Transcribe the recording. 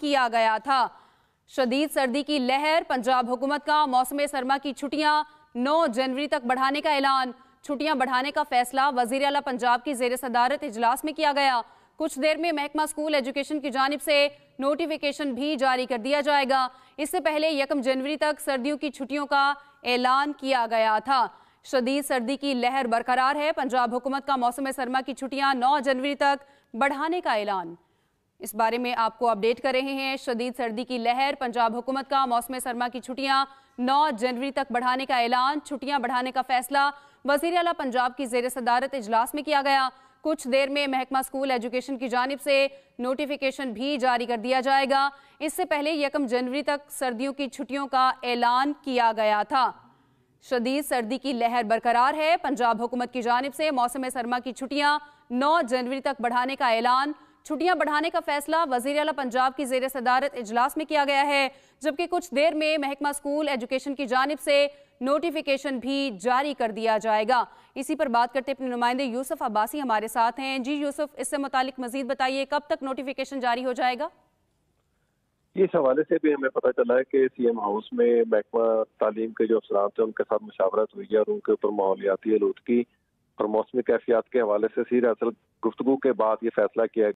किया गया था शदीद सर्दी की लहर पंजाब हुकूमत का मौसम सरमा की छुट्टियां 9 जनवरी तक बढ़ाने का ऐलान छुट्टियां बढ़ाने का फैसला वजीर अला पंजाब की जेर सदारत इजलास में किया गया कुछ देर में महकमा स्कूल एजुकेशन की जानब से नोटिफिकेशन भी जारी कर दिया जाएगा इससे पहले यकम जनवरी तक सर्दियों की छुट्टियों का ऐलान किया गया था शदीद सर्दी की लहर बरकरार है पंजाब हुकूमत का मौसम सरमा की छुट्टियां 9 जनवरी तक बढ़ाने का ऐलान इस बारे में आपको अपडेट कर रहे हैं शदीद सर्दी की लहर पंजाब हुकूमत का मौसम सरमा की छुट्टियां 9 जनवरी तक बढ़ाने का ऐलान छुट्टियां बढ़ाने का फैसला वजीर अला पंजाब की जेर सदारत इजलास में किया गया कुछ देर में महकमा स्कूल एजुकेशन की जानब से नोटिफिकेशन भी जारी कर दिया जाएगा इससे पहले यकम जनवरी तक सर्दियों की छुट्टियों का ऐलान किया गया था शदीद सर्दी की लहर बरकरार है पंजाब हुकूमत की जानब से मौसम सरमा की छुट्टियां 9 जनवरी तक बढ़ाने का ऐलान छुट्टियां बढ़ाने का फैसला वजीर अला पंजाब की जेर सदारत इजलास में किया गया है जबकि कुछ देर में महकमा स्कूल एजुकेशन की जानब से नोटिफिकेशन भी जारी कर दिया जाएगा इसी पर बात करते अपने नुमाइंदे यूसुफ अब्बासी हमारे साथ हैं जी यूसुफ इससे मुतालिक मजीद बताइए कब तक नोटिफिकेशन जारी हो जाएगा इस हवाले से भी हमें पता चला है कि सीएम हाउस में महकमा तालीम के जो अफसरान थे उनके साथ मुशावरत हुई है और उनके ऊपर माहौलियाती आलूदगी और मौसमी कैफियात के हवाले से सीर असल गुफ्तु के बाद ये फैसला किया